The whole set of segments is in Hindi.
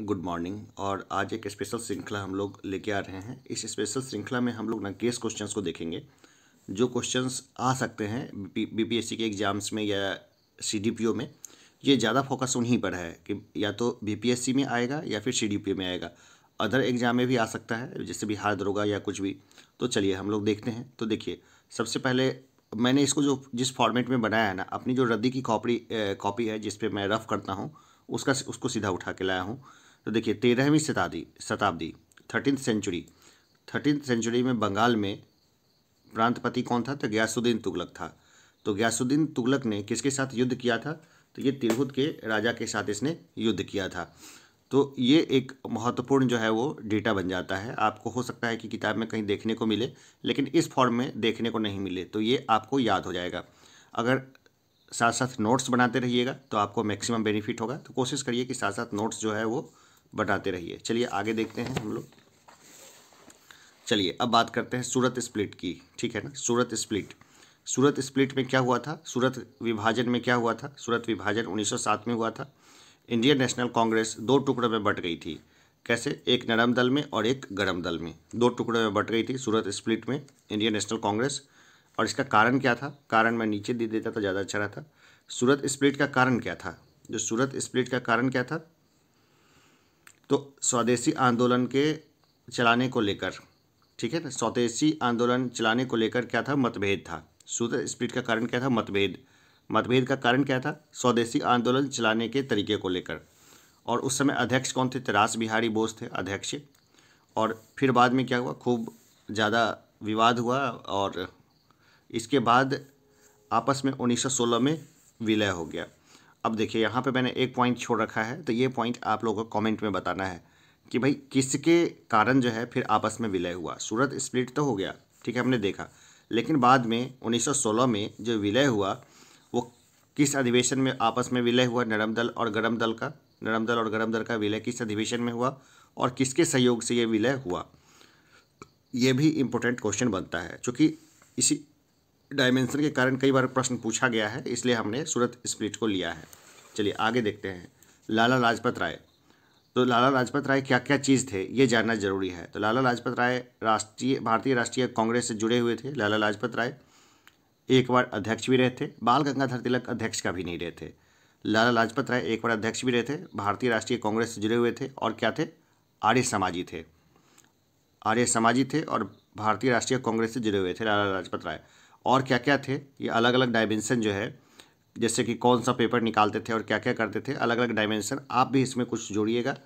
गुड मॉर्निंग और आज एक स्पेशल श्रृंखला हम लोग लेके आ रहे हैं इस स्पेशल श्रृंखला में हम लोग केस क्वेश्चंस को देखेंगे जो क्वेश्चंस आ सकते हैं बीपीएससी के एग्ज़ाम्स में या सीडीपीओ में ये ज़्यादा फोकस उन्हीं पर है कि या तो बीपीएससी में आएगा या फिर सीडीपीओ में आएगा अदर एग्ज़ाम में भी आ सकता है जैसे बिहार दरोगा या कुछ भी तो चलिए हम लोग देखते हैं तो देखिए सबसे पहले मैंने इसको जो जिस फॉर्मेट में बनाया है ना अपनी जो रद्दी की कॉपी कॉपी है जिस पर मैं रफ़ करता हूँ उसका उसको सीधा उठा के लाया हूँ तो देखिए तेरहवीं शताब्दी शताब्दी थर्टीन सेंचुरी थर्टीन सेंचुरी में बंगाल में प्रांतपति कौन था तो ग्यासुद्दीन तुगलक था तो ग्यासुद्दीन तुगलक ने किसके साथ युद्ध किया था तो ये तिरहुत के राजा के साथ इसने युद्ध किया था तो ये एक महत्वपूर्ण जो है वो डेटा बन जाता है आपको हो सकता है कि किताब में कहीं देखने को मिले लेकिन इस फॉर्म में देखने को नहीं मिले तो ये आपको याद हो जाएगा अगर साथ साथ नोट्स बनाते रहिएगा तो आपको मैक्सिमम बेनिफिट होगा तो कोशिश करिए कि साथ साथ नोट्स जो है वो बटाते रहिए चलिए आगे देखते हैं हम लोग चलिए अब बात करते हैं सूरत स्प्लिट की ठीक है ना सूरत स्प्लिट सूरत स्प्लिट में क्या हुआ था सूरत विभाजन में क्या हुआ था सूरत विभाजन 1907 में हुआ था इंडियन नेशनल कांग्रेस दो टुकड़ों में बट गई थी कैसे एक नरम दल में और एक गर्म दल में दो टुकड़ों में बट गई थी सूरत स्प्लिट में इंडियन नेशनल कांग्रेस और इसका कारण क्या था कारण मैं नीचे दे देता तो ज़्यादा अच्छा था सूरत स्प्लिट का कारण क्या था जो सूरत स्प्लिट का कारण क्या था तो स्वदेशी आंदोलन के चलाने को लेकर ठीक है ना स्वदेशी आंदोलन चलाने को लेकर क्या था मतभेद था सूत्र स्प्रिट का कारण क्या था मतभेद मतभेद का कारण क्या था स्वदेशी आंदोलन चलाने के तरीके को लेकर और उस समय अध्यक्ष कौन थे तिरास बिहारी बोस थे अध्यक्ष और फिर बाद में क्या हुआ खूब ज़्यादा विवाद हुआ और इसके बाद आपस में 1916 में विलय हो गया अब देखिए यहाँ पे मैंने एक पॉइंट छोड़ रखा है तो ये पॉइंट आप लोगों को कमेंट में बताना है कि भाई किसके कारण जो है फिर आपस में विलय हुआ सूरत स्प्लिट तो हो गया ठीक है हमने देखा लेकिन बाद में 1916 में जो विलय हुआ वो किस अधिवेशन में आपस में विलय हुआ नरम दल और गरम दल का नरम दल और गरम दल का विलय किस अधिवेशन में हुआ और किसके सहयोग से ये विलय हुआ ये भी इम्पोर्टेंट क्वेश्चन बनता है चूँकि इसी डायमेंशन के कारण कई बार प्रश्न पूछा गया है इसलिए हमने सूरत स्प्लिट को लिया है चलिए आगे देखते हैं लाला लाजपत राय तो लाला लाजपत राय क्या क्या चीज़ थे ये जानना जरूरी है तो लाला लाजपत राय राष्ट्रीय भारतीय राष्ट्रीय कांग्रेस से जुड़े हुए थे लाला लाजपत राय एक बार अध्यक्ष भी रहे थे बाल गंगाधर तिलक अध्यक्ष का भी नहीं रहे थे लाला लाजपत राय एक बार अध्यक्ष भी रहे थे भारतीय राष्ट्रीय कांग्रेस से जुड़े हुए थे और क्या थे आर्य समाजी थे आर्य समाजी थे और भारतीय राष्ट्रीय कांग्रेस से जुड़े हुए थे लाला लाजपत राय और क्या क्या थे ये अलग अलग डायमेंशन जो है जैसे कि कौन सा पेपर निकालते थे और क्या क्या करते थे अलग अलग डायमेंशन आप भी इसमें कुछ जोड़िएगा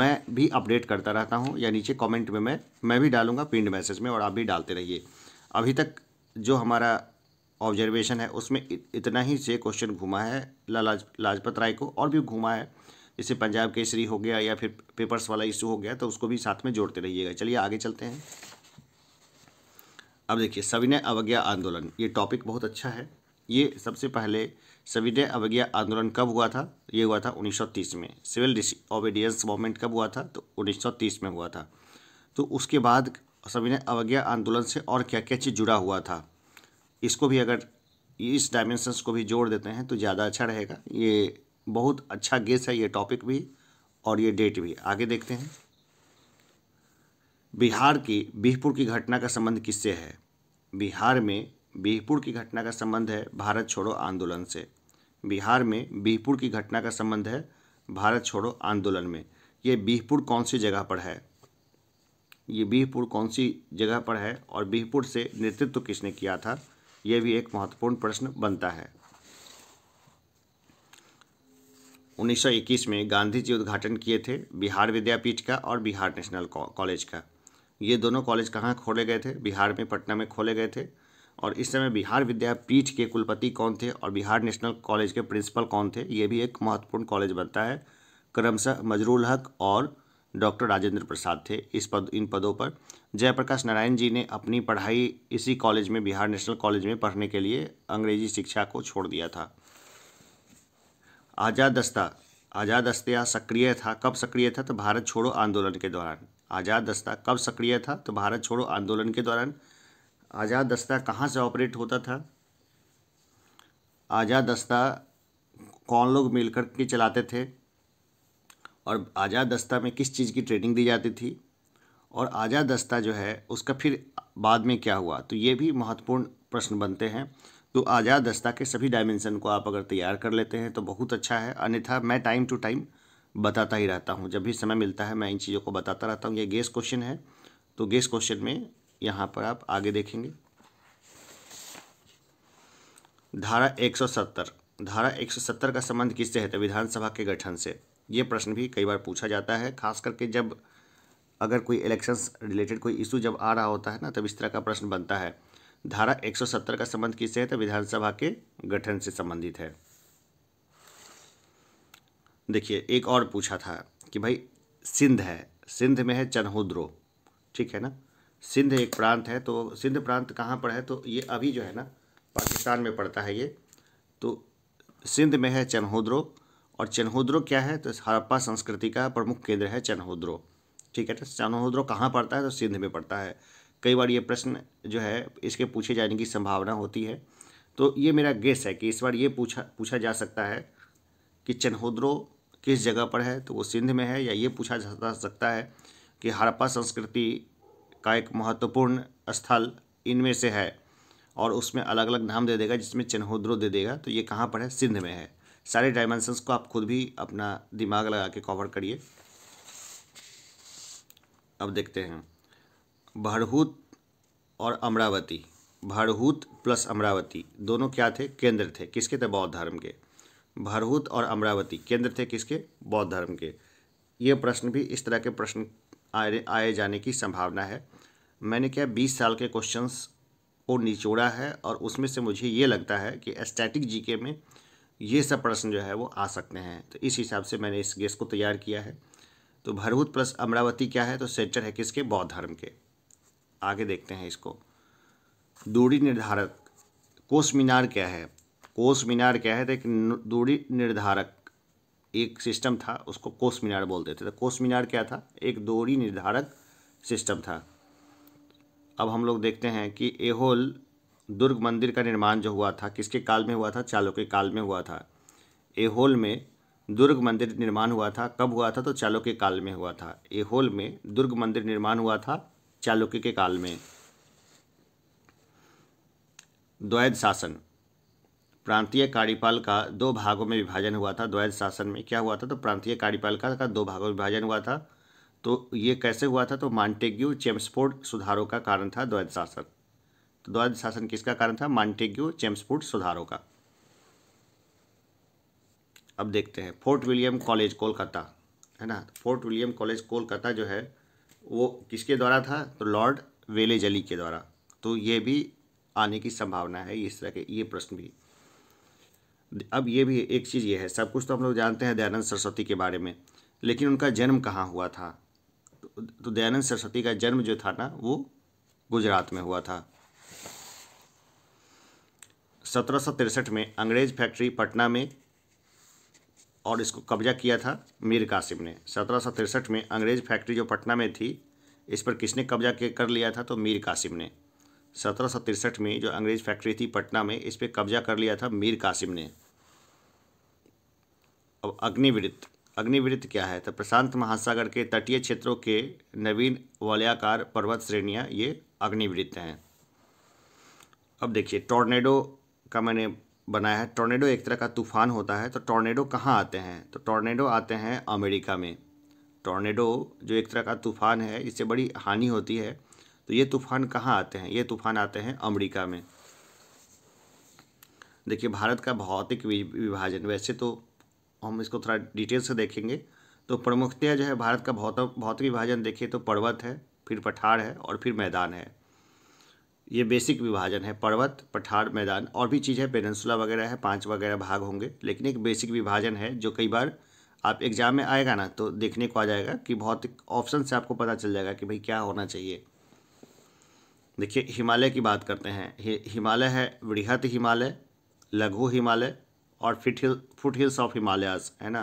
मैं भी अपडेट करता रहता हूँ या नीचे कमेंट में मैं मैं भी डालूंगा पिंड मैसेज में और आप भी डालते रहिए अभी तक जो हमारा ऑब्जर्वेशन है उसमें इतना ही से क्वेश्चन घूमा है लाज लाजपत राय को और भी घूमा है जैसे पंजाब केसरी हो गया या फिर पेपर्स वाला इशू हो गया तो उसको भी साथ में जोड़ते रहिएगा चलिए आगे चलते हैं अब देखिए सविनय अवज्ञा आंदोलन ये टॉपिक बहुत अच्छा है ये सबसे पहले सविनय अवज्ञा आंदोलन कब हुआ था ये हुआ था 1930 में सिविल ओबीडियंस मूवमेंट कब हुआ था तो 1930 में हुआ था तो उसके बाद सविनय अवज्ञा आंदोलन से और क्या क्या चीज़ जुड़ा हुआ था इसको भी अगर इस डायमेंशंस को भी जोड़ देते हैं तो ज़्यादा अच्छा रहेगा ये बहुत अच्छा गेस है ये टॉपिक भी और ये डेट भी आगे देखते हैं बिहार की बीहपुर की घटना का संबंध किससे है बिहार में बीहपुर की घटना का संबंध है भारत छोड़ो आंदोलन से बिहार में बीहपुर की घटना का संबंध है भारत छोड़ो आंदोलन में ये बीहपुर कौन सी जगह पर है ये बीहपुर कौन सी जगह पर है और बीहपुर से नेतृत्व किसने किया था यह भी एक महत्वपूर्ण प्रश्न बनता है 1921 में गांधी जी उद्घाटन किए थे बिहार विद्यापीठ का और बिहार नेशनल कॉलेज का ये दोनों कॉलेज कहाँ खोले गए थे बिहार में पटना में खोले गए थे और इस समय बिहार विद्यापीठ के कुलपति कौन थे और बिहार नेशनल कॉलेज के प्रिंसिपल कौन थे ये भी एक महत्वपूर्ण कॉलेज बनता है क्रमशः मजरूल हक और डॉक्टर राजेंद्र प्रसाद थे इस पद इन पदों पर जयप्रकाश नारायण जी ने अपनी पढ़ाई इसी कॉलेज में बिहार नेशनल कॉलेज में पढ़ने के लिए अंग्रेजी शिक्षा को छोड़ दिया था आज़ाद दस्ता आज़ाद दस्तिया सक्रिय था कब सक्रिय था तो भारत छोड़ो आंदोलन के दौरान आज़ाद दस्ता कब सक्रिय था तो भारत छोड़ो आंदोलन के दौरान आज़ाद दस्ता कहाँ से ऑपरेट होता था आज़ाद दस्ता कौन लोग मिलकर के चलाते थे और आज़ाद दस्ता में किस चीज़ की ट्रेनिंग दी जाती थी और आज़ाद दस्ता जो है उसका फिर बाद में क्या हुआ तो ये भी महत्वपूर्ण प्रश्न बनते हैं तो आज़ाद दस्ता के सभी डायमेंशन को आप अगर तैयार कर लेते हैं तो बहुत अच्छा है अन्यथा मैं टाइम टू टाइम बताता ही रहता हूँ जब भी समय मिलता है मैं इन चीज़ों को बताता रहता हूँ ये गेस क्वेश्चन है तो गेस क्वेश्चन में यहाँ पर आप आगे देखेंगे धारा 170 धारा 170 का संबंध किससे है तो विधानसभा के गठन से ये प्रश्न भी कई बार पूछा जाता है खास करके जब अगर कोई इलेक्शन रिलेटेड कोई इशू जब आ रहा होता है ना तब इस तरह का प्रश्न बनता है धारा 170 का संबंध किससे है तो विधानसभा के गठन से संबंधित है देखिए एक और पूछा था कि भाई सिंध है सिंध में है चन्होद्रो ठीक है ना सिंध एक प्रांत है तो सिंध प्रांत कहाँ पर है तो ये अभी जो है ना पाकिस्तान में पड़ता है ये तो सिंध में है चन्होद्रो और चन्होद्रो क्या है तो हड़प्पा संस्कृति का प्रमुख केंद्र है चन्होद्रो ठीक है तो चन्होद्रो कहाँ पड़ता है तो सिंध में पड़ता है कई बार ये प्रश्न जो है इसके पूछे जाने की संभावना होती है तो ये मेरा गेस है कि इस बार ये पूछा पूछा जा सकता है कि चन्होद्रो किस जगह पर है तो वो सिंध में है या ये पूछा जा सकता है कि हड़प्पा संस्कृति का एक महत्वपूर्ण स्थल इनमें से है और उसमें अलग अलग नाम दे देगा जिसमें चन्होद्रो दे देगा तो ये कहाँ पर है सिंध में है सारे डायमेंशंस को आप खुद भी अपना दिमाग लगा के कवर करिए अब देखते हैं भरहूत और अमरावती भरहूत प्लस अमरावती दोनों क्या थे केंद्र थे किसके थे बौद्ध धर्म के भरहूत और अमरावती केंद्र थे किसके बौद्ध धर्म के ये प्रश्न भी इस तरह के प्रश्न आए आए जाने की संभावना है मैंने क्या बीस साल के क्वेश्चंस को निचोड़ा है और उसमें से मुझे ये लगता है कि एस्थेटिक जीके में ये सब प्रश्न जो है वो आ सकते हैं तो इस हिसाब से मैंने इस गेस को तैयार किया है तो भरहूत प्लस अमरावती क्या है तो सेंटर है किसके बौद्ध धर्म के आगे देखते हैं इसको दूरी निर्धारक कोस मीनार क्या है कोस मीनार क्या है तो एक दूरी निर्धारक एक सिस्टम था उसको कोस मीनार बोलते थे तो कोस मीनार क्या था एक दूरी निर्धारक सिस्टम था अब हम लोग देखते हैं कि एहोल दुर्ग मंदिर का निर्माण जो हुआ था किसके काल में हुआ था चालुक्य काल में हुआ था एहोल में दुर्ग मंदिर निर्माण हुआ था कब हुआ था तो चालुक्य काल में हुआ था एहोल में दुर्ग मंदिर निर्माण हुआ था चालुक्य के काल में द्वैध शासन प्रांतीय कार्यपाल का दो भागों में विभाजन हुआ था द्वैध शासन में क्या हुआ था तो प्रांतीय कार्यपालिका का दो भागों में विभाजन हुआ था तो ये कैसे हुआ था तो मांटेग्यू चेम्सफोर्ड सुधारों का कारण था द्वैध शासन तो द्वैध शासन किसका कारण था मांटेग्यू चेम्सफोर्ड सुधारों का अब देखते हैं फोर्ट विलियम कॉलेज कोलकाता है ना फोर्ट विलियम कॉलेज कोलकाता जो है वो किसके द्वारा था तो लॉर्ड वेलेजली के द्वारा तो ये भी आने की संभावना है इस तरह के ये प्रश्न भी अब ये भी एक चीज़ ये है सब कुछ तो हम लोग जानते हैं दयानंद सरस्वती के बारे में लेकिन उनका जन्म कहाँ हुआ था तो, तो दयानंद सरस्वती का जन्म जो था ना वो गुजरात में हुआ था सत्रह में अंग्रेज फैक्ट्री पटना में और इसको कब्जा किया था मीर कासिम ने सत्रह में अंग्रेज फैक्ट्री जो पटना में थी इस पर किसने कब्जा कर लिया था तो मीर कासिम ने सत्रह में जो अंग्रेज़ फैक्ट्री थी पटना में इस पर कब्जा कर लिया था मीर कासिम ने अब अग्निवृत्त अग्निवृत्त क्या है तो प्रशांत महासागर के तटीय क्षेत्रों के नवीन वलयाकार पर्वत श्रेणियां ये अग्निवृत्त हैं अब देखिए टॉर्नेडो का मैंने बनाया है टॉर्नेडो एक तरह का तूफान होता है तो टॉर्नेडो कहाँ आते हैं तो टॉर्नेडो आते हैं अमेरिका में टॉर्नेडो जो एक तरह का तूफान है इससे बड़ी हानि होती है तो ये तूफान कहाँ आते हैं ये तूफान आते हैं अमेरिका में देखिए भारत का भौतिक विभाजन वैसे तो हम इसको थोड़ा डिटेल से देखेंगे तो प्रमुखतया जो है भारत का भौत भौतिक विभाजन देखिए तो पर्वत है फिर पठार है और फिर मैदान है ये बेसिक विभाजन है पर्वत पठार मैदान और भी चीज़ है पेनंसुला वगैरह है पाँच वगैरह भाग होंगे लेकिन एक बेसिक विभाजन है जो कई बार आप एग्ज़ाम में आएगा ना तो देखने को आ जाएगा कि भौतिक ऑप्शन से आपको पता चल जाएगा कि भाई क्या होना चाहिए देखिए हिमालय की बात करते हैं हिमालय है वृहत हिमालय लघु हिमालय और foot hill foot hills of Himalayas है ना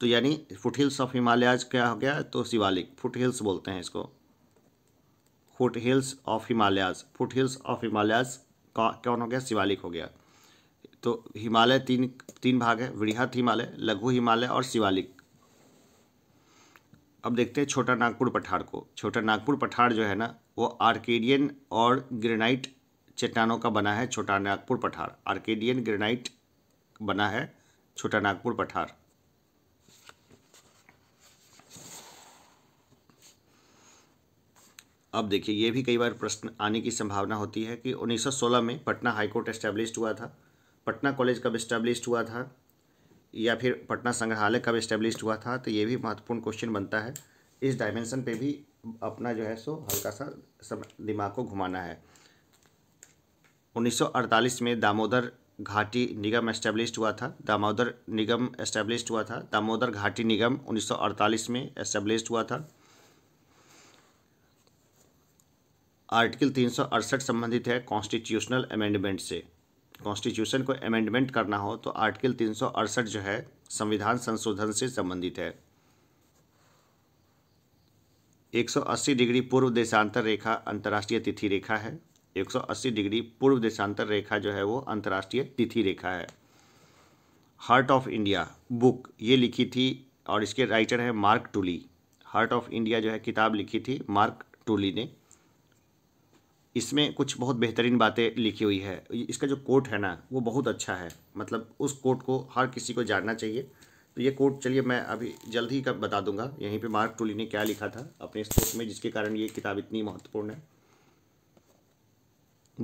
तो यानी फुट हिल्स ऑफ हिमालयाज क्या हो गया तो शिवालिक फुट हिल्स बोलते हैं इसको foot hills of Himalayas foot hills of Himalayas कौन हो गया शिवालिक हो गया तो हिमालय तीन तीन भाग है वृहत हिमालय लघु हिमालय और शिवालिक अब देखते हैं छोटा नागपुर पठार को छोटा नागपुर पठार जो है ना वो आर्केडियन और ग्रेनाइट चट्टानों का बना है छोटा नागपुर पठार आर्केडियन ग्रेनाइट बना है छोटा नागपुर पठार अब देखिए ये भी कई बार प्रश्न आने की संभावना होती है कि 1916 में पटना हाईकोर्ट एस्टेब्लिश हुआ था पटना कॉलेज कब इस्टेब्लिश हुआ था या फिर पटना संग्रहालय कब इस्टेब्लिश हुआ था तो ये भी महत्वपूर्ण क्वेश्चन बनता है इस डायमेंशन पे भी अपना जो है सो हल्का सा सब दिमाग को घुमाना है 1948 में दामोदर घाटी निगम एस्टेब्लिश हुआ था दामोदर निगम एस्टेब्लिश हुआ था दामोदर घाटी निगम 1948 में एस्टेब्लिश हुआ था आर्टिकल तीन संबंधित है कॉन्स्टिट्यूशनल अमेंडमेंट से कॉन्स्टिट्यूशन को अमेंडमेंट करना हो तो आर्टिकल तीन जो है संविधान संशोधन से संबंधित है 180 डिग्री पूर्व देशांतर रेखा अंतर्राष्ट्रीय तिथि रेखा है 180 डिग्री पूर्व देशांतर रेखा जो है वो अंतर्राष्ट्रीय तिथि रेखा है हार्ट ऑफ इंडिया बुक ये लिखी थी और इसके राइटर है Mark Tully heart of India जो है किताब लिखी थी मार्क टूली ने इसमें कुछ बहुत बेहतरीन बातें लिखी हुई है इसका जो कोट है ना वो बहुत अच्छा है मतलब उस कोट को हर किसी को जानना चाहिए तो ये कोट चलिए मैं अभी जल्द ही बता दूंगा यहीं पे मार्क टोली ने क्या लिखा था अपने स्पोर्ट में जिसके कारण ये किताब इतनी महत्वपूर्ण है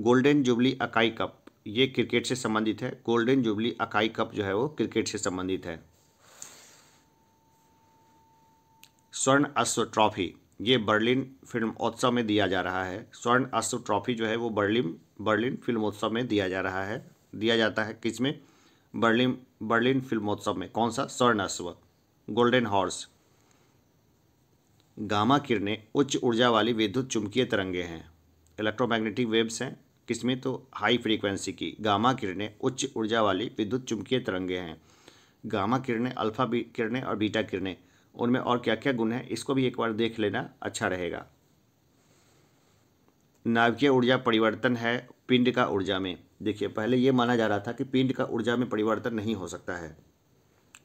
गोल्डन जुबली अकाई कप ये क्रिकेट से संबंधित है गोल्डन जुबली अकाई कप जो है वो क्रिकेट से संबंधित है स्वर्ण अश्व ट्रॉफी ये बर्लिन फिल्म उत्सव में दिया जा रहा है स्वर्ण अश्व ट्रॉफी जो है वो बर्लिन बर्लिन फिल्मोत्सव में दिया जा रहा है दिया जाता है किसमें बर्लिन बर्लिन फिल्मोत्सव में कौन सा स्वर्णस्व गोल्डन हॉर्स गामा किरणें उच्च ऊर्जा वाली विद्युत चुंबकीय तरंगे हैं इलेक्ट्रोमैग्नेटिक वेव्स हैं किसमें तो हाई फ्रीक्वेंसी की गामा किरणें उच्च ऊर्जा वाली विद्युत चुंबकीय तरंगे हैं गामा किरणें अल्फा बी किरणें और बीटा किरणें उनमें और क्या क्या गुण हैं इसको भी एक बार देख लेना अच्छा रहेगा नाभिकीय ऊर्जा परिवर्तन है पिंड का ऊर्जा में देखिए पहले ये माना जा रहा था कि पिंड का ऊर्जा में परिवर्तन नहीं हो सकता है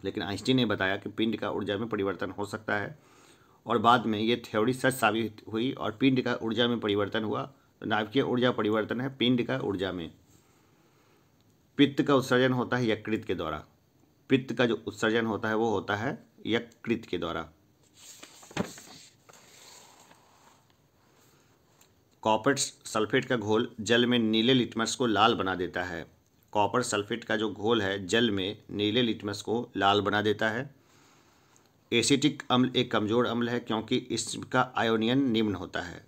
लेकिन आइंस्टीन ने बताया कि पिंड का ऊर्जा में परिवर्तन हो सकता है और बाद में ये थ्योरी सच साबित हुई और पिंड का ऊर्जा में परिवर्तन हुआ तो नाभिकीय ऊर्जा परिवर्तन है पिंड का ऊर्जा में पित्त का उत्सर्जन होता है यकृत के द्वारा पित्त का जो उत्सर्जन होता है वो होता है यकृत के द्वारा कॉपर सल्फेट का घोल जल में नीले लिटमस को लाल बना देता है कॉपर सल्फेट का जो घोल है जल में नीले लिटमस को लाल बना देता है एसिटिक अम्ल एक कमज़ोर अम्ल है क्योंकि इसका आयोनियन निम्न होता है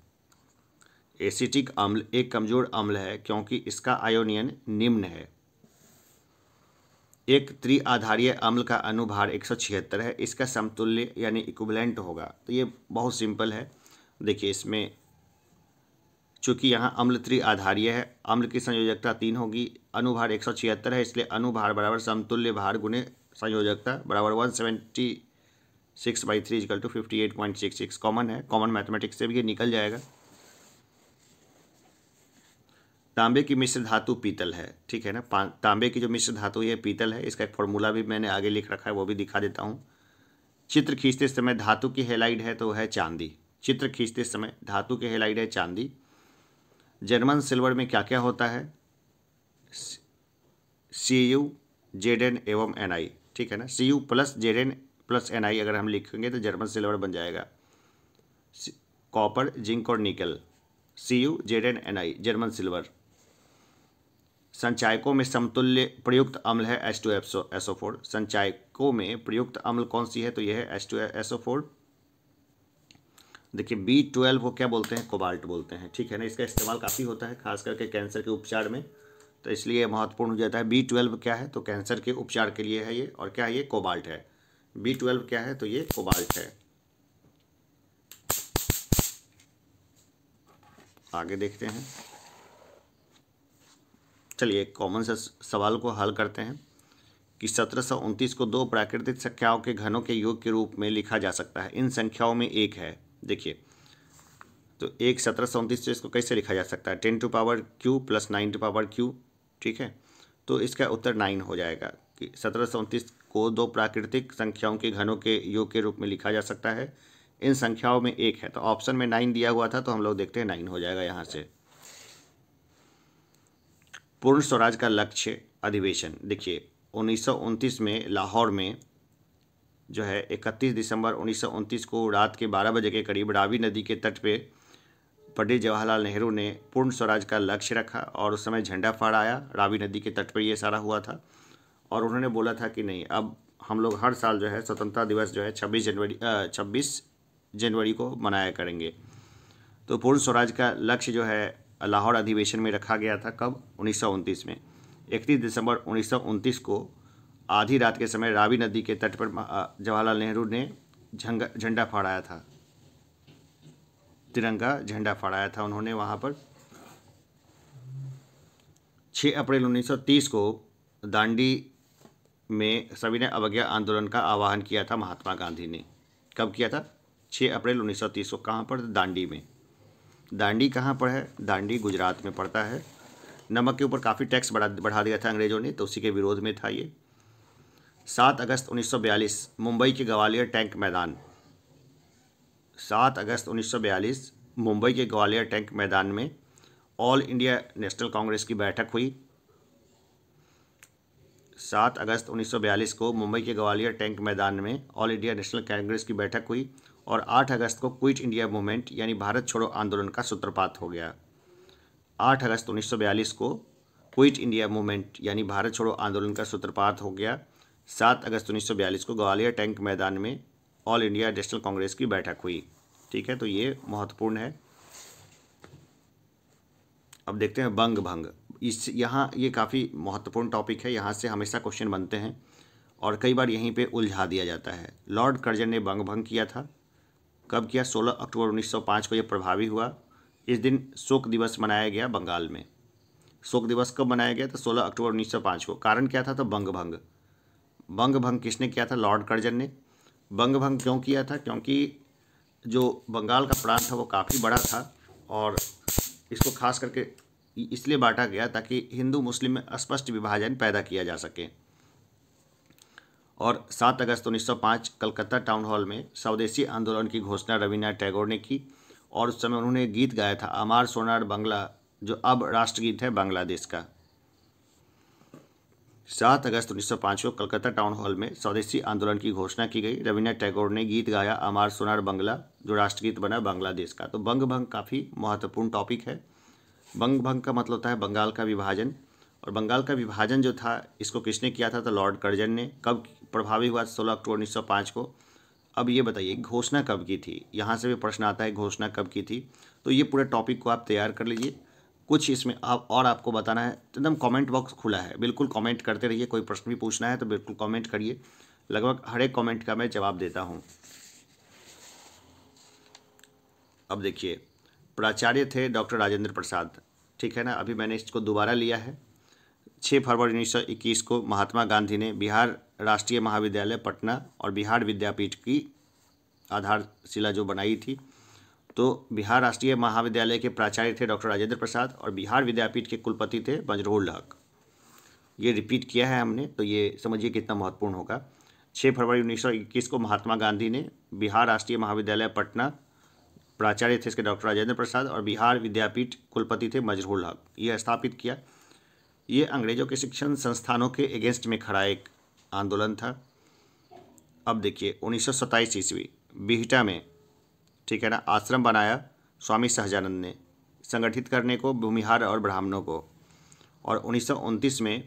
एसिटिक अम्ल एक कमज़ोर अम्ल है क्योंकि इसका आयोनियन निम्न है एक त्रिआधारीय अम्ल का अनुभार एक सौ छिहत्तर है इसका समतुल्य यानी इक्विवेलेंट होगा तो ये बहुत सिंपल है देखिए इसमें चूँकि यहाँ अम्ल त्रि आधार्य है अम्ल की संयोजकता तीन होगी अनुभार एक सौ छिहत्तर है इसलिए अनुभार बराबर समतुल्य भार गुने संयोजकता बराबर one seventy six by three equal to fifty eight point six six common है कॉमन मैथमेटिक्स से भी ये निकल जाएगा तांबे की मिश्र धातु पीतल है ठीक है ना तांबे की जो मिश्र धातु ये पीतल है इसका एक फॉर्मूला भी मैंने आगे लिख रखा है वो भी दिखा देता हूँ चित्र खींचते समय धातु की हेलाइड है तो है चांदी चित्र खींचते समय धातु की हेलाइड है चांदी जर्मन सिल्वर में क्या क्या होता है सी यू जेड एन एवं एन आई ठीक है ना C U plus Z N plus N I अगर हम लिखेंगे तो जर्मन सिल्वर बन जाएगा कॉपर जिंक और nickel C U Z N N I German silver संचायकों में समतुल्य प्रयुक्त अम्ल है S two F S O four संचायकों में प्रयुक्त अम्ल कौन सी है तो यह है एस टू एसओ फोर देखिए बी ट्वेल्व को क्या बोलते हैं कोबाल्ट बोलते हैं ठीक है ना इसका इस्तेमाल काफ़ी होता है खास करके कैंसर के उपचार में तो इसलिए महत्वपूर्ण हो जाता है बी ट्वेल्व क्या है तो कैंसर के उपचार के लिए है ये और क्या है ये कोबाल्ट है बी ट्वेल्व क्या है तो ये कोबाल्ट है आगे देखते हैं चलिए कॉमन से सवाल को हल करते हैं कि सत्रह को दो प्राकृतिक संख्याओं के घनों के योग के रूप में लिखा जा सकता है इन संख्याओं में एक है देखिए तो एक सत्रह सौ उनतीस इसको कैसे लिखा जा सकता है ten to power Q plus nine to power Q ठीक है तो इसका उत्तर नाइन हो जाएगा कि सत्रह सौ उनतीस को दो प्राकृतिक संख्याओं के घनों के योग के रूप में लिखा जा सकता है इन संख्याओं में एक है तो ऑप्शन में नाइन दिया हुआ था तो हम लोग देखते हैं नाइन हो जाएगा यहाँ से पूर्ण स्वराज का लक्ष्य अधिवेशन देखिए उन्नीस में लाहौर में जो है 31 दिसंबर उन्नीस को रात के 12 बजे के करीब रावी नदी के तट पे पंडित जवाहरलाल नेहरू ने पूर्ण स्वराज का लक्ष्य रखा और उस समय झंडा फहराया रावी नदी के तट पर यह सारा हुआ था और उन्होंने बोला था कि नहीं अब हम लोग हर साल जो है स्वतंत्रता दिवस जो है छब्बीस जनवरी छब्बीस जनवरी को मनाया करेंगे तो पूर्ण स्वराज का लक्ष्य जो है लाहौर अधिवेशन में रखा गया था कब उन्नीस में इकतीस दिसंबर उन्नीस को आधी रात के समय रावी नदी के तट पर जवाहरलाल नेहरू ने झंडा फहराया था तिरंगा झंडा फहराया था उन्होंने वहाँ पर 6 अप्रैल 1930 को दांडी में सविनय अवज्ञा आंदोलन का आह्वान किया था महात्मा गांधी ने कब किया था 6 अप्रैल 1930 को कहाँ पर दांडी में दांडी कहाँ पर है दांडी गुजरात में पड़ता है नमक के ऊपर काफ़ी टैक्स बढ़ा बढ़ा दिया था अंग्रेज़ों ने तो उसी के विरोध में था ये सात अगस्त 1942 मुंबई के ग्वालियर टैंक मैदान सात अगस्त 1942 मुंबई के ग्वालियर टैंक मैदान में ऑल इंडिया नेशनल कांग्रेस की बैठक हुई सात अगस्त 1942 को मुंबई के ग्वालियर टैंक मैदान में ऑल इंडिया नेशनल कांग्रेस की बैठक हुई और आठ अगस्त को क्विट इंडिया मूवमेंट यानी भारत छोड़ो आंदोलन का सूत्रपात हो गया आठ अगस्त 1942 को क्विट इंडिया मूवमेंट यानी भारत छोड़ो आंदोलन का सूत्रपात हो गया सात अगस्त उन्नीस को ग्वालियर टैंक मैदान में ऑल इंडिया नेशनल कांग्रेस की बैठक हुई ठीक है तो ये महत्वपूर्ण है अब देखते हैं बंग भंग इस यहाँ ये काफ़ी महत्वपूर्ण टॉपिक है यहाँ से हमेशा क्वेश्चन बनते हैं और कई बार यहीं पे उलझा दिया जाता है लॉर्ड कर्जन ने बंग भंग किया था कब किया 16 अक्टूबर 1905 को यह प्रभावी हुआ इस दिन शोक दिवस मनाया गया बंगाल में शोक दिवस कब मनाया गया तो 16 अक्टूबर 1905 को कारण क्या था तो बंग भंग बंग भंग किसने किया था लॉर्ड कर्जन ने बंग भंग क्यों किया था क्योंकि जो बंगाल का प्रांत था वो काफ़ी बड़ा था और इसको खास करके इसलिए बांटा गया ताकि हिंदू मुस्लिम में स्पष्ट विभाजन पैदा किया जा सके और 7 अगस्त 1905 कलकत्ता टाउन हॉल में स्वदेशी आंदोलन की घोषणा रविन्द्रनाथ टैगोर ने की और उस समय उन्होंने गीत गाया था अमार सोनार बंगला जो अब राष्ट्रगीत है बांग्लादेश का सात अगस्त 1905 को कलकत्ता टाउन हॉल में स्वदेशी आंदोलन की घोषणा की गई रविन्द्रनाथ टैगोर ने गीत गाया अमार सोनार बंगला जो राष्ट्रगीत बना बांग्लादेश का तो बंग भंग काफ़ी महत्वपूर्ण टॉपिक है बंग भंग का मतलब होता है बंगाल का विभाजन और बंगाल का विभाजन जो था इसको किसने किया था तो लॉर्ड कर्जन ने कब प्रभावी हुआ सोलह अक्टूबर पाँच को अब ये बताइए घोषणा कब की थी यहाँ से भी प्रश्न आता है घोषणा कब की थी तो ये पूरे टॉपिक को आप तैयार कर लीजिए कुछ इसमें आप और आपको बताना है एकदम कमेंट बॉक्स खुला है बिल्कुल कमेंट करते रहिए कोई प्रश्न भी पूछना है तो बिल्कुल कमेंट करिए लगभग हर एक कमेंट का मैं जवाब देता हूँ अब देखिए प्राचार्य थे डॉक्टर राजेंद्र प्रसाद ठीक है ना अभी मैंने इसको दोबारा लिया है छः फरवरी उन्नीस सौ इक्कीस को महात्मा गांधी ने बिहार राष्ट्रीय महाविद्यालय पटना और बिहार विद्यापीठ की आधारशिला जो बनाई थी तो बिहार राष्ट्रीय महाविद्यालय के प्राचार्य थे डॉक्टर राजेंद्र प्रसाद और बिहार विद्यापीठ के कुलपति थे बजरहुल हक ये रिपीट किया है हमने तो ये समझिए कितना महत्वपूर्ण होगा छः फरवरी उन्नीस को महात्मा गांधी ने बिहार राष्ट्रीय महाविद्यालय पटना प्राचार्य थे इसके डॉक्टर राजेंद्र प्रसाद और बिहार विद्यापीठ कुलपति थे मजरूल हक ये स्थापित किया ये अंग्रेजों के शिक्षण संस्थानों के अगेंस्ट में खड़ा एक आंदोलन था अब देखिए उन्नीस सौ ईस्वी बिहटा में ठीक है ना आश्रम बनाया स्वामी सहजानंद ने संगठित करने को भूमिहार और ब्राह्मणों को और उन्नीस में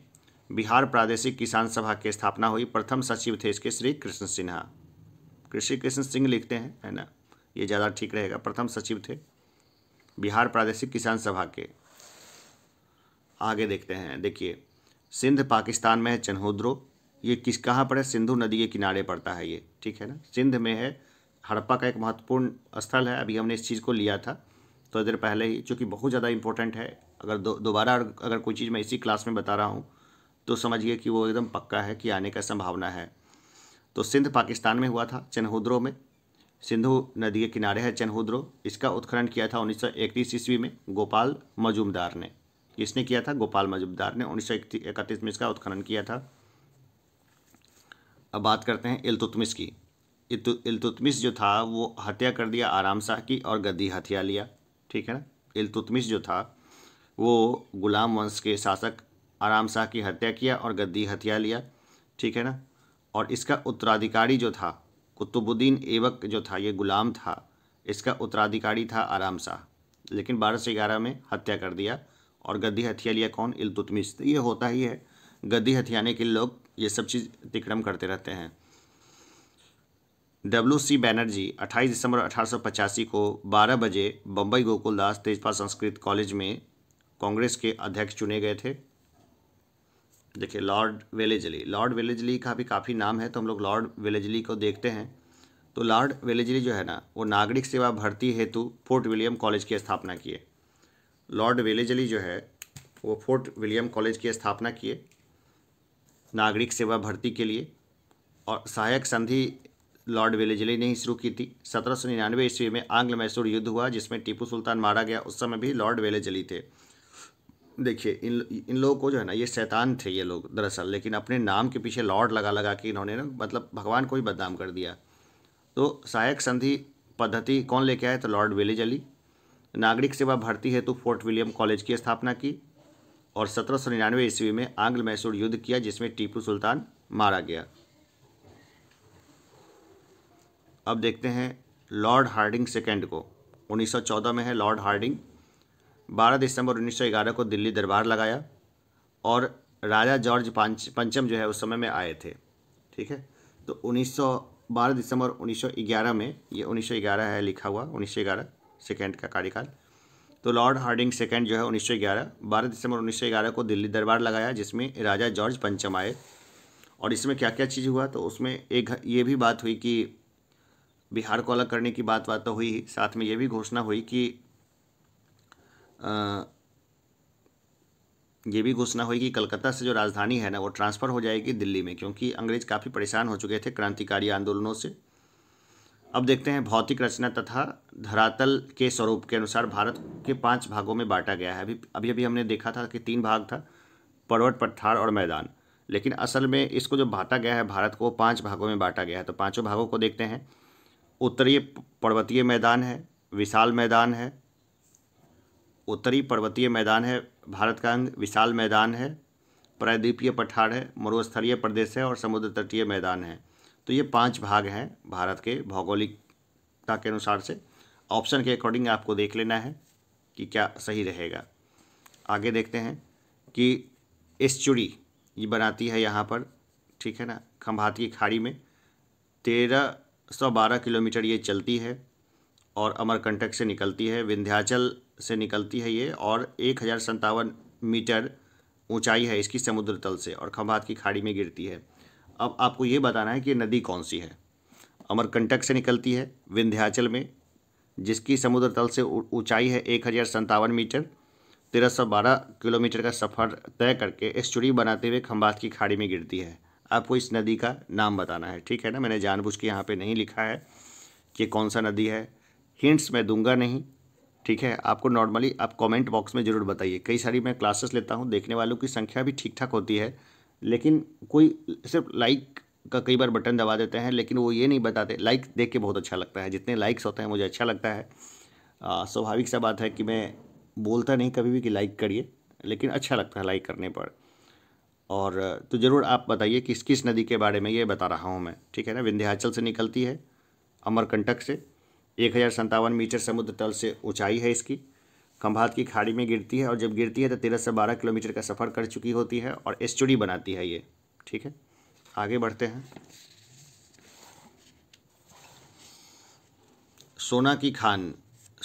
बिहार प्रादेशिक किसान सभा की स्थापना हुई प्रथम सचिव थे इसके श्री कृष्ण सिन्हा कृषि कृष्ण सिंह लिखते हैं है ना ये ज़्यादा ठीक रहेगा प्रथम सचिव थे बिहार प्रादेशिक किसान सभा के आगे देखते हैं देखिए सिंध पाकिस्तान में है चन्होद्रो ये किस कहाँ पर है सिंधु नदी के किनारे पड़ता है ये ठीक है ना सिंध में है हड़प्पा का एक महत्वपूर्ण स्थल है अभी हमने इस चीज़ को लिया था थोड़ी तो देर पहले ही चूँकि बहुत ज़्यादा इंपॉर्टेंट है अगर दोबारा अगर कोई चीज़ मैं इसी क्लास में बता रहा हूँ तो समझिए कि वो एकदम पक्का है कि आने का संभावना है तो सिंध पाकिस्तान में हुआ था चनहुद्रो में सिंधु नदी के किनारे है चनहुद्रो इसका उत्खनन किया था उन्नीस ईस्वी में गोपाल मजूमदार ने किसने किया था गोपाल मजूमदार ने उन्नीस में इसका उत्खनन किया था अब बात करते हैं इलतुतमिस की इल्तुतमिस जो था वो हत्या कर दिया आराम शाह की और गद्दी हथिया लिया ठीक है ना इल्तुतमिस जो था वो गुलाम वंश के शासक आराम शाह की हत्या किया और गद्दी हथिया लिया ठीक है ना और इसका उत्तराधिकारी जो था कुतुबुद्दीन एवक जो था ये गुलाम था इसका उत्तराधिकारी था आराम शाह लेकिन बारह सौ ग्यारह में हत्या कर दिया और गद्दी हथिया लिया कौन इल्तुतमिस तो ये होता ही है गद्दी हथियाने के लोग ये सब चीज़ अतिक्रम करते रहते हैं डब्ल्यू सी बैनर्जी 28 दिसंबर अठारह को 12 बजे बम्बई गोकुलदास तेजपाल संस्कृत कॉलेज में कांग्रेस के अध्यक्ष चुने गए थे देखिए लॉर्ड वेलेजली लॉर्ड वेलेजली का भी काफ़ी नाम है तो हम लोग लॉर्ड वेलेजली को देखते हैं तो लॉर्ड वेलेजली जो है ना वो नागरिक सेवा भर्ती हेतु फोर्ट विलियम कॉलेज की स्थापना किए लॉर्ड वेलेजली जो है वो फोर्ट विलियम कॉलेज की स्थापना किए नागरिक सेवा भर्ती के लिए और सहायक संधि लॉर्ड वेलेजली ने ही शुरू की थी सत्रह सौ निन्यानवे ईस्वी में आंग्ल मैसूर युद्ध हुआ जिसमें टीपू सुल्तान मारा गया उस समय भी लॉर्ड वेलेजली थे देखिए इन इन लोगों को जो है ना ये शैतान थे ये लोग दरअसल लेकिन अपने नाम के पीछे लॉर्ड लगा लगा के इन्होंने ना मतलब भगवान को ही बदनाम कर दिया तो सहायक संधि पद्धति कौन लेके आए तो लॉर्ड विलेज अली नागरिक सेवा भर्ती हेतु फोर्ट विलियम कॉलेज की स्थापना की और सत्रह सौ निन्यानवे ईस्वी में आंग्ल मैसूर युद्ध किया जिसमें टीपू सुल्तान मारा गया अब देखते हैं लॉर्ड हार्डिंग सेकेंड को 1914 में है लॉर्ड हार्डिंग 12 दिसंबर 1911 को दिल्ली दरबार लगाया और राजा जॉर्ज पंच पंचम जो है उस समय में आए थे ठीक है तो बारह दिसंबर 1911 में ये 1911 है लिखा हुआ 1911 सेकेंड का कार्यकाल तो लॉर्ड हार्डिंग सेकेंड जो है 1911 12 दिसंबर 1911 को दिल्ली दरबार लगाया जिसमें राजा जॉर्ज पंचम आए और इसमें क्या क्या चीज़ हुआ तो उसमें एक ये भी बात हुई कि बिहार को अलग करने की बात बात तो हुई साथ में ये भी घोषणा हुई कि आ, ये भी घोषणा हुई कि कलकत्ता से जो राजधानी है ना वो ट्रांसफ़र हो जाएगी दिल्ली में क्योंकि अंग्रेज काफ़ी परेशान हो चुके थे क्रांतिकारी आंदोलनों से अब देखते हैं भौतिक रचना तथा धरातल के स्वरूप के अनुसार भारत के पांच भागों में बांटा गया है अभी अभी अभी हमने देखा था कि तीन भाग था पर्वत पठार और मैदान लेकिन असल में इसको जो बांटा गया है भारत को पांच भागों में बांटा गया है तो पांचों भागों को देखते हैं उत्तरी पर्वतीय मैदान है विशाल मैदान है उत्तरी पर्वतीय मैदान है भारत का अंग विशाल मैदान है प्रायद्वीपीय पठार है मरुस्थलीय प्रदेश है और समुद्र तटीय मैदान है तो ये पांच भाग हैं भारत के भौगोलिकता के अनुसार से ऑप्शन के अकॉर्डिंग आपको देख लेना है कि क्या सही रहेगा आगे देखते हैं कि एस्चुरी ये बनाती है यहाँ पर ठीक है ना खम्भात की खाड़ी में तेरह 112 किलोमीटर ये चलती है और अमरकंटक से निकलती है विंध्याचल से निकलती है ये और एक मीटर ऊंचाई है इसकी समुद्र तल से और खंभात की खाड़ी में गिरती है अब आपको ये बताना है कि नदी कौन सी है अमरकंटक से निकलती है विंध्याचल में जिसकी समुद्र तल से ऊंचाई है एक हज़ार संतावन मीटर तेरह सौ बारह किलोमीटर का सफ़र तय करके एस्चुरी बनाते हुए खम्भात की खाड़ी में गिरती है आपको इस नदी का नाम बताना है ठीक है ना मैंने जानबूझ के यहाँ पे नहीं लिखा है कि कौन सा नदी है हिंट्स मैं दूंगा नहीं ठीक है आपको नॉर्मली आप कमेंट बॉक्स में ज़रूर बताइए कई सारी मैं क्लासेस लेता हूँ देखने वालों की संख्या भी ठीक ठाक होती है लेकिन कोई सिर्फ लाइक का कई बार बटन दबा देते हैं लेकिन वो ये नहीं बताते लाइक देख के बहुत अच्छा लगता है जितने लाइक्स होते हैं मुझे अच्छा लगता है स्वाभाविक सा बात है कि मैं बोलता नहीं कभी भी कि लाइक करिए लेकिन अच्छा लगता है लाइक करने पर और तो ज़रूर आप बताइए किस किस नदी के बारे में ये बता रहा हूँ मैं ठीक है ना विंध्याचल से निकलती है अमरकंटक से एक हज़ार सत्तावन मीटर समुद्र तल से ऊंचाई है इसकी खंभात की खाड़ी में गिरती है और जब गिरती है तो तेरह से बारह किलोमीटर का सफ़र कर चुकी होती है और एस्टुडी बनाती है ये ठीक है आगे बढ़ते हैं सोना की खान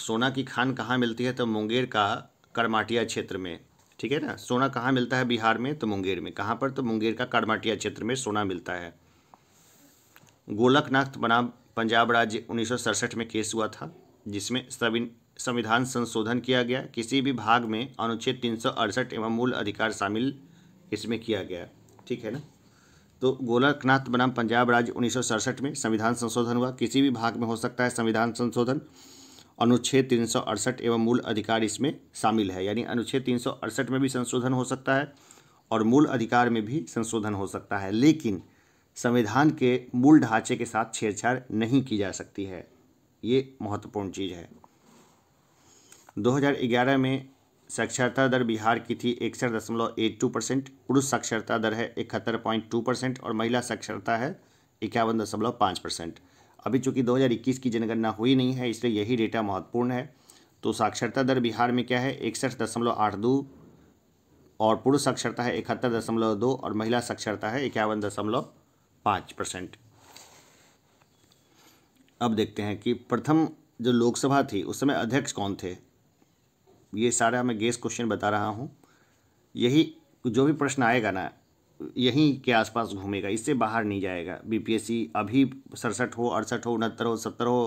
सोना की खान कहाँ मिलती है तो मुंगेर का करमाटिया क्षेत्र में ठीक है ना सोना कहाँ मिलता है बिहार में तो मुंगेर में कहाँ पर तो मुंगेर का कड़माटिया क्षेत्र में सोना मिलता है गोलकनाथ बनाम पंजाब राज्य उन्नीस में केस हुआ था जिसमें संविधान संशोधन किया गया किसी भी भाग में अनुच्छेद तीन एवं मूल अधिकार शामिल इसमें किया गया ठीक है ना तो गोलकनाथ बनाम पंजाब राज्य उन्नीस में संविधान संशोधन हुआ किसी भी भाग में हो सकता है संविधान संशोधन अनुच्छेद तीन एवं मूल अधिकार इसमें शामिल है यानी अनुच्छेद तीन में भी संशोधन हो सकता है और मूल अधिकार में भी संशोधन हो सकता है लेकिन संविधान के मूल ढांचे के साथ छेड़छाड़ नहीं की जा सकती है ये महत्वपूर्ण चीज़ है 2011 में साक्षरता दर बिहार की थी इकसठ दशमलव एट टू परसेंट पुरुष साक्षरता दर है इकहत्तर पॉइंट टू परसेंट और महिला साक्षरता है इक्यावन दशमलव पाँच परसेंट अभी चूंकि 2021 की जनगणना हुई नहीं है इसलिए यही डेटा महत्वपूर्ण है तो साक्षरता दर बिहार में क्या है इकसठ दशमलव आठ दो और पुरुष साक्षरता है इकहत्तर दशमलव दो और महिला साक्षरता है इक्यावन दशमलव पाँच परसेंट अब देखते हैं कि प्रथम जो लोकसभा थी उस समय अध्यक्ष कौन थे ये सारा मैं गेस क्वेश्चन बता रहा हूँ यही जो भी प्रश्न आएगा ना यहीं के आसपास घूमेगा इससे बाहर नहीं जाएगा बीपीएससी अभी सड़सठ हो अड़सठ हो उनहत्तर हो सत्तर हो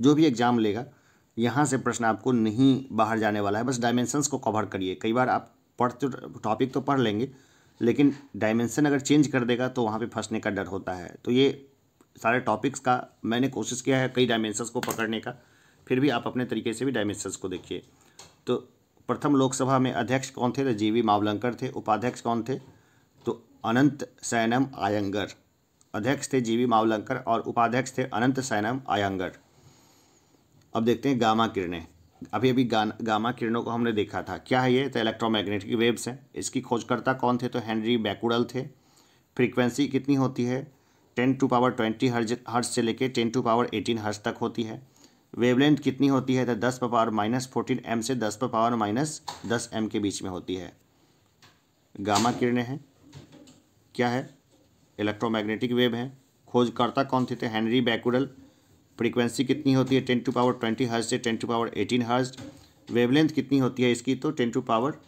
जो भी एग्ज़ाम लेगा यहाँ से प्रश्न आपको नहीं बाहर जाने वाला है बस डायमेंशंस को कवर करिए कई बार आप पढ़ तो टॉपिक तो पढ़ लेंगे लेकिन डायमेंशन अगर चेंज कर देगा तो वहाँ पर फंसने का डर होता है तो ये सारे टॉपिक्स का मैंने कोशिश किया है कई डायमेंशंस को पकड़ने का फिर भी आप अपने तरीके से भी डायमेंशंस को देखिए तो प्रथम लोकसभा में अध्यक्ष कौन थे तो जी वी मावलंकर थे उपाध्यक्ष कौन थे अनंत सैनम आयंगर अध्यक्ष थे जीवी मावलंकर और उपाध्यक्ष थे अनंत सैनम आयंगर अब देखते हैं गामा किरणें अभी अभी गा, गामा किरणों को हमने देखा था क्या है ये तो इलेक्ट्रोमैग्नेटिक वेव्स हैं इसकी खोजकर्ता कौन थे तो हेनरी बैकुडल थे फ्रीक्वेंसी कितनी होती है टेन टू पावर ट्वेंटी हर्ज हर्ज से लेकर टेन टू पावर एटीन हर्ज तक होती है वेवलेंथ कितनी होती है तो दस पर पावर माइनस फोर्टीन एम से दस पर पावर माइनस दस एम के बीच में होती है गामा किरणें हैं क्या है इलेक्ट्रोमैग्नेटिक वेव है खोजकर्ता कौन थे थे हेनरी बैकुडल फ्रीक्वेंसी कितनी होती है ten to power twenty hertz से ten to power eighteen hertz wavelength कितनी होती है इसकी तो ten to power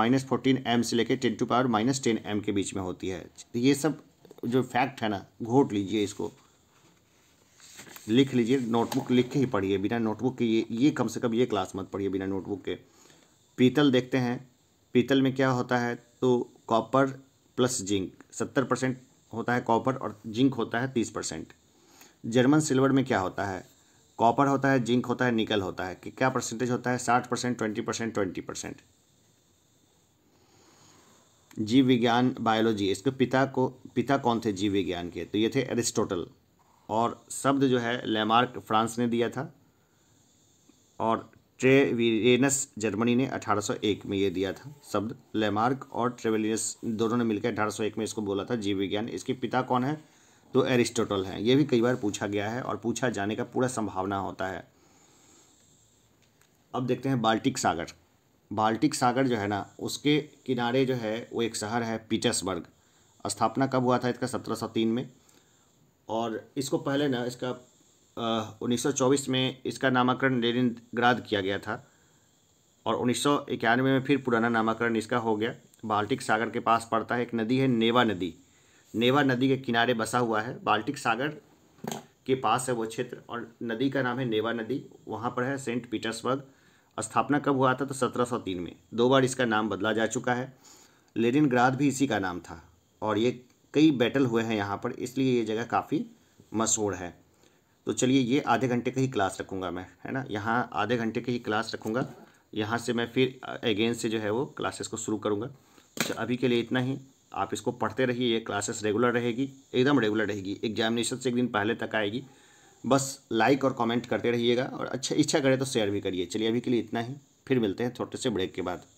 minus fourteen M से लेकर ten to power minus ten M के बीच में होती है तो ये सब जो फैक्ट है ना घोट लीजिए इसको लिख लीजिए नोटबुक लिख के ही पढ़िए बिना नोटबुक के ये ये कम से कम ये क्लास मत पढ़िए बिना नोटबुक के पीतल देखते हैं पीतल में क्या होता है तो कॉपर प्लस जिंक सत्तर परसेंट होता है कॉपर और जिंक होता है तीस परसेंट जर्मन सिल्वर में क्या होता है कॉपर होता है जिंक होता है निकल होता है कि क्या परसेंटेज होता है साठ percent twenty percent twenty percent जीव विज्ञान बायोलॉजी इसके पिता को पिता कौन थे जीव विज्ञान के तो ये थे एरिस्टोटल और शब्द जो है लेमार्क फ्रांस ने दिया था और ट्रेविरेनस जर्मनी ने 1801 में ये दिया था शब्द लेमार्क और ट्रेवेलियस दोनों ने मिलकर 1801 में इसको बोला था जीव विज्ञान इसके पिता कौन है तो एरिस्टोटल हैं ये भी कई बार पूछा गया है और पूछा जाने का पूरा संभावना होता है अब देखते हैं बाल्टिक सागर बाल्टिक सागर जो है ना उसके किनारे जो है वो एक शहर है पीटर्सबर्ग स्थापना कब हुआ था इसका सत्रह में और इसको पहले ना इसका उन्नीस में इसका नामाकरण लेनिन ग्राद किया गया था और उन्नीस में फिर पुराना नामाकरण इसका हो गया बाल्टिक सागर के पास पड़ता है एक नदी है नेवा नदी नेवा नदी के किनारे बसा हुआ है बाल्टिक सागर के पास है वो क्षेत्र और नदी का नाम है नेवा नदी वहाँ पर है सेंट पीटर्सबर्ग स्थापना कब हुआ था तो 1703 में दो बार इसका नाम बदला जा चुका है लेनिन भी इसी का नाम था और ये कई बैटल हुए हैं यहाँ पर इसलिए ये जगह काफ़ी मशहूर है तो चलिए ये आधे घंटे का ही क्लास रखूँगा मैं है ना यहाँ आधे घंटे का ही क्लास रखूँगा यहाँ से मैं फिर अगेन से जो है वो क्लासेस को शुरू करूँगा अच्छा, अभी के लिए इतना ही आप इसको पढ़ते रहिए ये क्लासेस रेगुलर रहेगी एकदम रेगुलर रहेगी एग्जामिनेशन से एक दिन पहले तक आएगी बस लाइक और कमेंट करते रहिएगा और अच्छा इच्छा करे तो शेयर भी करिए चलिए अभी के लिए इतना ही फिर मिलते हैं छोटे से ब्रेक के बाद